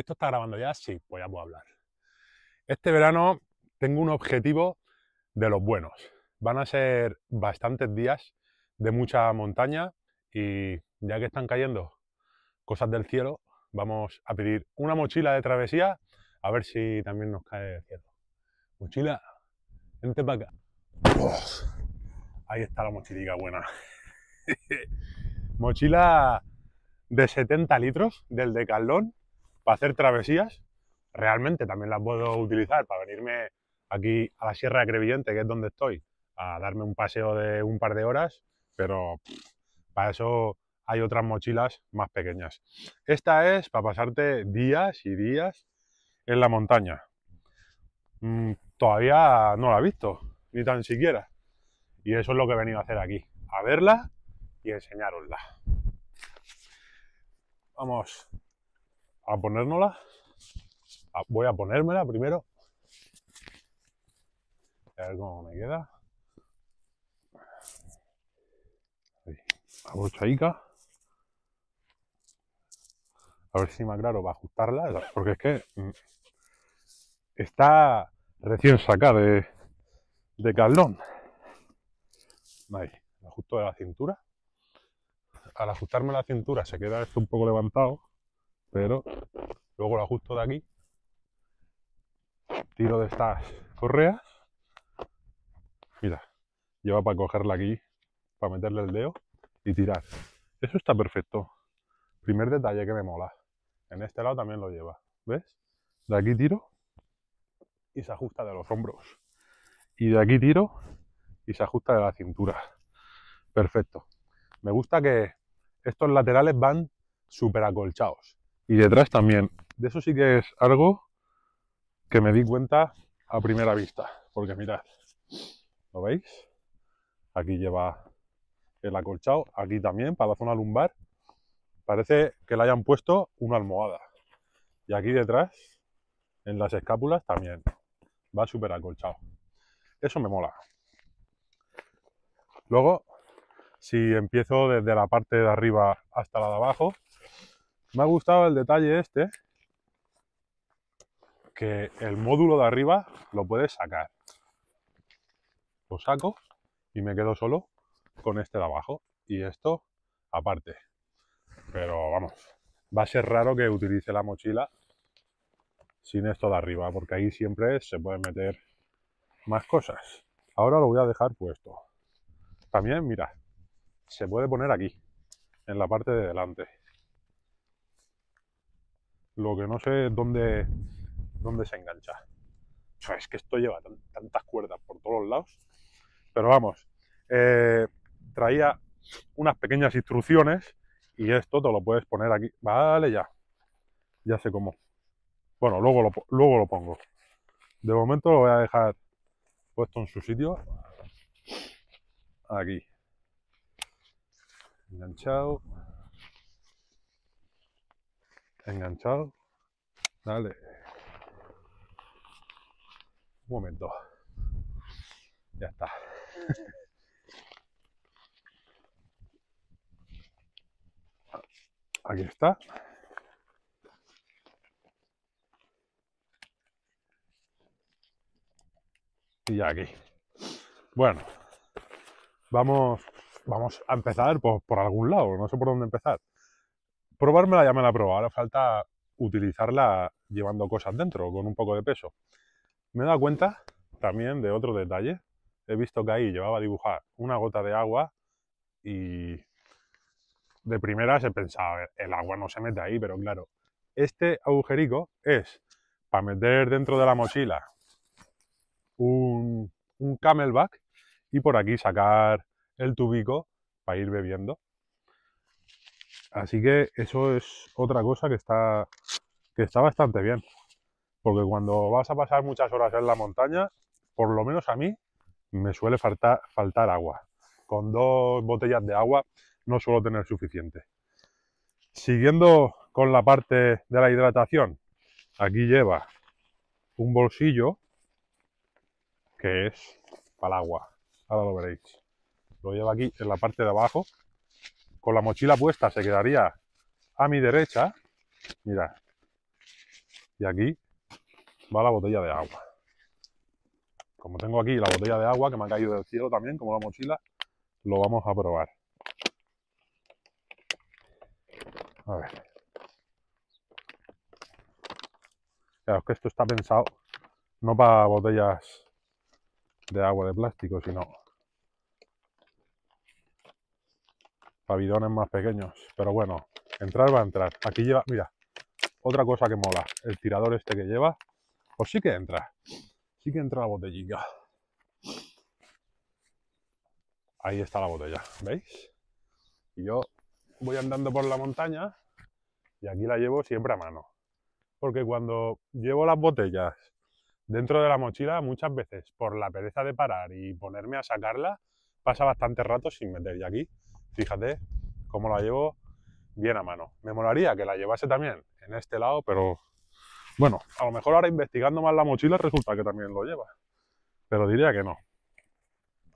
¿Esto está grabando ya? Sí, pues ya puedo hablar. Este verano tengo un objetivo de los buenos. Van a ser bastantes días de mucha montaña y ya que están cayendo cosas del cielo, vamos a pedir una mochila de travesía a ver si también nos cae del cielo. Mochila, vente para acá. ahí está la mochilica buena. mochila de 70 litros del decalón para hacer travesías. Realmente también las puedo utilizar para venirme aquí a la Sierra de Crevillente, que es donde estoy, a darme un paseo de un par de horas, pero para eso hay otras mochilas más pequeñas. Esta es para pasarte días y días en la montaña. Mm, todavía no la he visto, ni tan siquiera. Y eso es lo que he venido a hacer aquí, a verla y enseñarosla. Vamos, a ponérnosla. Voy a ponérmela primero. A ver cómo me queda. abrochaica. A ver si me aclaro a ajustarla, porque es que mm, está recién sacada de, de caldón. Ahí, ajusto de la cintura. Al ajustarme la cintura se queda esto un poco levantado pero luego lo ajusto de aquí, tiro de estas correas, mira, lleva para cogerla aquí, para meterle el dedo y tirar. Eso está perfecto. Primer detalle que me mola. En este lado también lo lleva, ¿ves? De aquí tiro y se ajusta de los hombros. Y de aquí tiro y se ajusta de la cintura. Perfecto. Me gusta que estos laterales van súper acolchados y detrás también. De eso sí que es algo que me di cuenta a primera vista, porque mirad, ¿lo veis? Aquí lleva el acolchado, aquí también, para la zona lumbar, parece que le hayan puesto una almohada. Y aquí detrás, en las escápulas, también va súper acolchado. Eso me mola. Luego, si empiezo desde la parte de arriba hasta la de abajo, me ha gustado el detalle este, que el módulo de arriba lo puedes sacar. Lo saco y me quedo solo con este de abajo y esto aparte. Pero vamos, va a ser raro que utilice la mochila sin esto de arriba, porque ahí siempre se pueden meter más cosas. Ahora lo voy a dejar puesto. También, mira, se puede poner aquí, en la parte de delante. Lo que no sé es dónde, dónde se engancha. es que esto lleva tantas cuerdas por todos lados. Pero vamos, eh, traía unas pequeñas instrucciones y esto te lo puedes poner aquí. Vale, ya. Ya sé cómo. Bueno, luego luego lo pongo. De momento lo voy a dejar puesto en su sitio. Aquí. Enganchado enganchado. Dale. Un momento. Ya está. Aquí está. Y ya aquí. Bueno, vamos, vamos a empezar por, por algún lado. No sé por dónde empezar probármela ya me la he probado, ahora falta utilizarla llevando cosas dentro, con un poco de peso. Me he dado cuenta también de otro detalle. He visto que ahí llevaba a dibujar una gota de agua y de primeras se pensaba el agua no se mete ahí, pero claro, este agujerico es para meter dentro de la mochila un, un camelback y por aquí sacar el tubico para ir bebiendo. Así que eso es otra cosa que está, bastante bien. Porque cuando vas a pasar muchas horas en la montaña, por lo menos a mí, me suele faltar, faltar agua. Con dos botellas de agua no suelo tener suficiente. Siguiendo con la parte de la hidratación, aquí lleva un bolsillo que es para el agua. Ahora lo veréis. Lo lleva aquí en la parte de abajo con la mochila puesta se quedaría a mi derecha. Mira. Y aquí va la botella de agua. Como tengo aquí la botella de agua que me ha caído del cielo también, como la mochila, lo vamos a probar. A ver. Claro, que esto está pensado no para botellas de agua de plástico, sino pavidones más pequeños. Pero bueno, entrar va a entrar. Aquí lleva, mira, otra cosa que mola, el tirador este que lleva, pues sí que entra. Sí que entra la botellita. Ahí está la botella, ¿veis? Y yo voy andando por la montaña y aquí la llevo siempre a mano. Porque cuando llevo las botellas dentro de la mochila, muchas veces por la pereza de parar y ponerme a sacarla, pasa bastante rato sin meterla aquí Fíjate cómo la llevo bien a mano. Me molaría que la llevase también en este lado, pero bueno, a lo mejor ahora investigando más la mochila resulta que también lo lleva. Pero diría que no.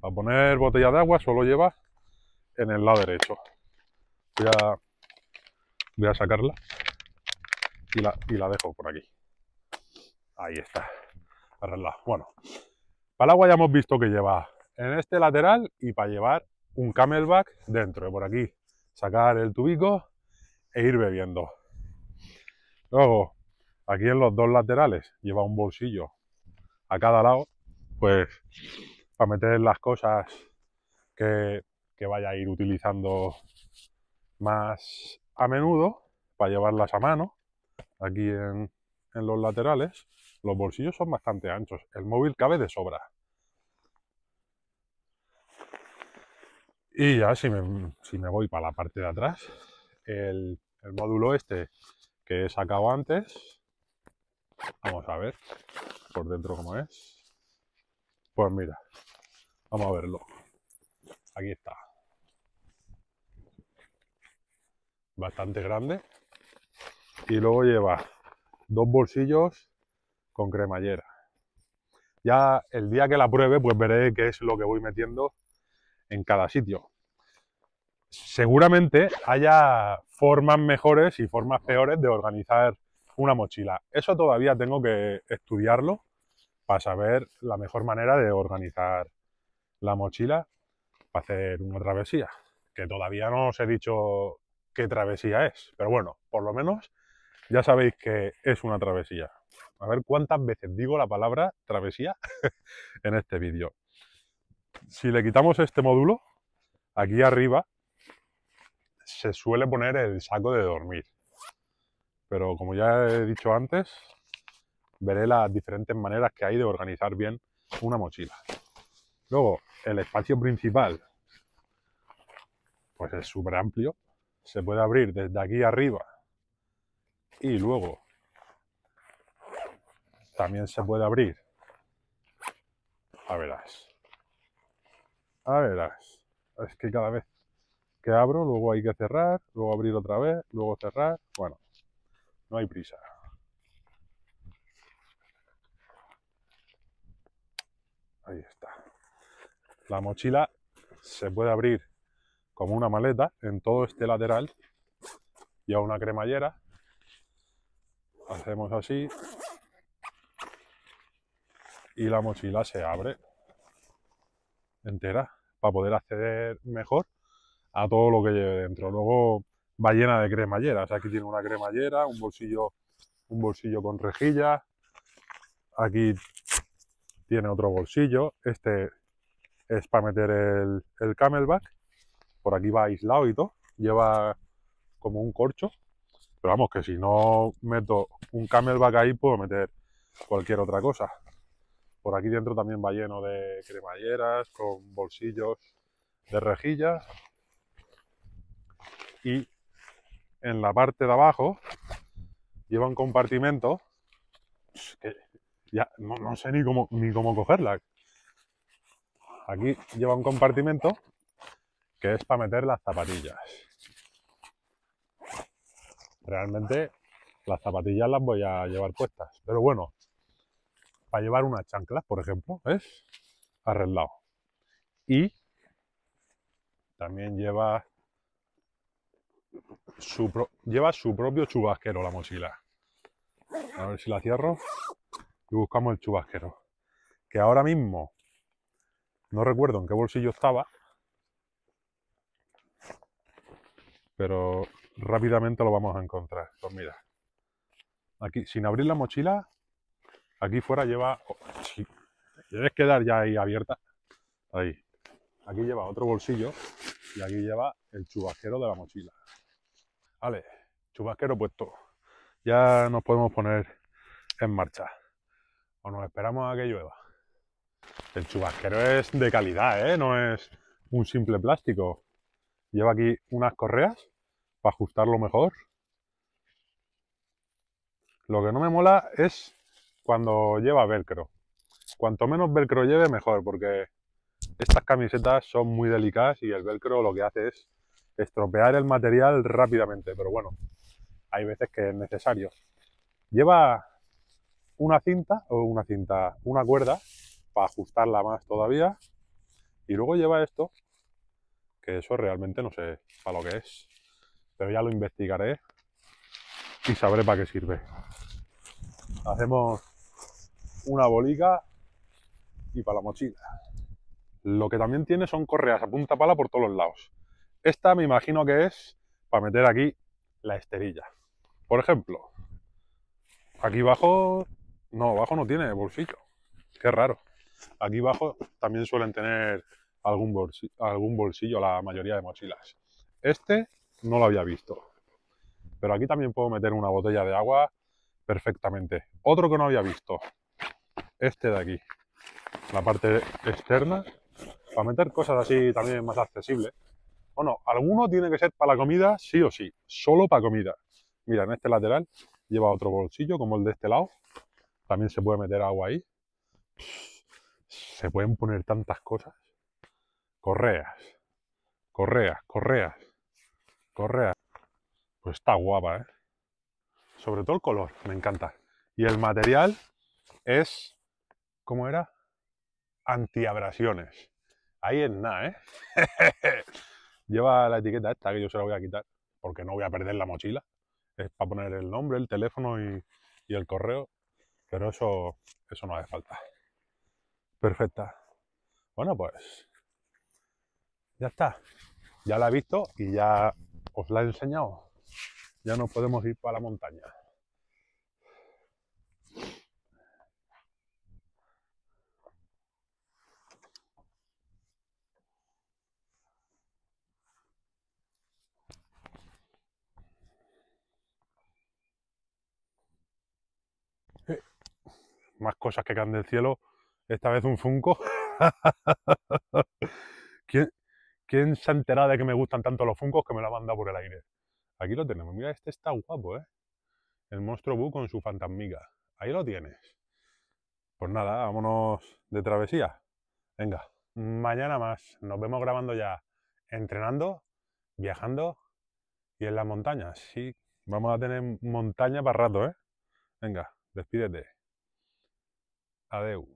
Para poner botella de agua solo lleva en el lado derecho. Voy a, voy a sacarla y la, dejo por aquí. Ahí está. Arreglada. Bueno, para el agua ya hemos visto que lleva en este lateral y para llevar un camelback dentro de por aquí. Sacar el tubico e ir bebiendo. Luego, aquí en los dos laterales lleva un bolsillo a cada lado, pues para meter las cosas que, vaya a ir utilizando más a menudo, para llevarlas a mano, aquí en los laterales. Los bolsillos son bastante anchos, el móvil cabe de sobra. Y ya si me, voy para la parte de atrás, el, el módulo este que he sacado antes, vamos a ver por dentro cómo es. Pues mira, vamos a verlo. Aquí está. Bastante grande. Y luego lleva dos bolsillos con cremallera. Ya el día que la pruebe, pues veré qué es lo que voy metiendo en cada sitio. Seguramente haya formas mejores y formas peores de organizar una mochila. Eso todavía tengo que estudiarlo para saber la mejor manera de organizar la mochila para hacer una travesía. Que todavía no os he dicho qué travesía es, pero bueno, por lo menos ya sabéis que es una travesía. A ver cuántas veces digo la palabra travesía en este vídeo si le quitamos este módulo, aquí arriba se suele poner el saco de dormir. Pero como ya he dicho antes, veré las diferentes maneras que hay de organizar bien una mochila. Luego, el espacio principal, pues es súper amplio. Se puede abrir desde aquí arriba y luego también se puede abrir. A verás a ver, Es que cada vez que abro, luego hay que cerrar, luego abrir otra vez, luego cerrar. Bueno, no hay prisa. Ahí está. La mochila se puede abrir como una maleta en todo este lateral y a una cremallera. Hacemos así y la mochila se abre entera para poder acceder mejor a todo lo que lleve dentro. Luego va llena de cremalleras. Aquí tiene una cremallera, un bolsillo, un bolsillo con rejilla. Aquí tiene otro bolsillo. Este es para meter el, el camelback. Por aquí va aislado y todo. Lleva como un corcho. Pero vamos, que si no meto un camelback ahí, puedo meter cualquier otra cosa. Por aquí dentro también va lleno de cremalleras con bolsillos de rejillas. Y en la parte de abajo lleva un compartimento pues, que ya no, sé ni cómo, ni cómo cogerla. Aquí lleva un compartimento que es para meter las zapatillas. Realmente las zapatillas las voy a llevar puestas, pero bueno, para llevar una chancla, por ejemplo, es arreglado. Y también lleva su, lleva su propio chubasquero la mochila. A ver si la cierro y buscamos el chubasquero. Que ahora mismo no recuerdo en qué bolsillo estaba, pero rápidamente lo vamos a encontrar. Pues mira, aquí sin abrir la mochila Aquí fuera lleva... Oh, debes quedar ya ahí abierta. Ahí. Aquí lleva otro bolsillo y aquí lleva el chubasquero de la mochila. Vale, chubasquero puesto. Ya nos podemos poner en marcha. O nos esperamos a que llueva. El chubasquero es de calidad, ¿eh? No es un simple plástico. Lleva aquí unas correas para ajustarlo mejor. Lo que no me mola es cuando lleva velcro. Cuanto menos velcro lleve, mejor, porque estas camisetas son muy delicadas y el velcro lo que hace es estropear el material rápidamente, pero bueno, hay veces que es necesario. Lleva una cinta o una cinta, una cuerda para ajustarla más todavía y luego lleva esto, que eso realmente no sé para lo que es, pero ya lo investigaré y sabré para qué sirve. Hacemos una bolica y para la mochila. Lo que también tiene son correas a punta pala por todos los lados. Esta me imagino que es para meter aquí la esterilla. Por ejemplo, aquí abajo, no, abajo no tiene bolsillo. Qué raro. Aquí abajo también suelen tener algún algún bolsillo la mayoría de mochilas. Este no lo había visto. Pero aquí también puedo meter una botella de agua perfectamente. Otro que no había visto, este de aquí, la parte externa, para meter cosas así también más accesibles. Bueno, alguno tiene que ser para la comida, sí o sí, solo para comida. Mira, en este lateral lleva otro bolsillo como el de este lado, también se puede meter agua ahí. Se pueden poner tantas cosas. Correas, correas, correas, correas. Pues está guapa, ¿eh? Sobre todo el color, me encanta. Y el material es ¿cómo era? Antiabrasiones. Ahí es nada, ¿eh? Lleva la etiqueta esta que yo se la voy a quitar, porque no voy a perder la mochila. Es para poner el nombre, el teléfono y, el correo, pero eso, eso no hace falta. Perfecta. Bueno, pues ya está. Ya la he visto y ya os la he enseñado. Ya nos podemos ir para la montaña. más cosas que caen del cielo. Esta vez un Funko. ¿Quién, ¿Quién se enterado de que me gustan tanto los Funcos que me lo mandado por el aire? Aquí lo tenemos. Mira, este está guapo, ¿eh? El monstruo Boo con su fantasmiga. Ahí lo tienes. Pues nada, vámonos de travesía. Venga, mañana más. Nos vemos grabando ya entrenando, viajando y en las montañas. Sí, vamos a tener montaña para rato, ¿eh? Venga, despídete. Adeu.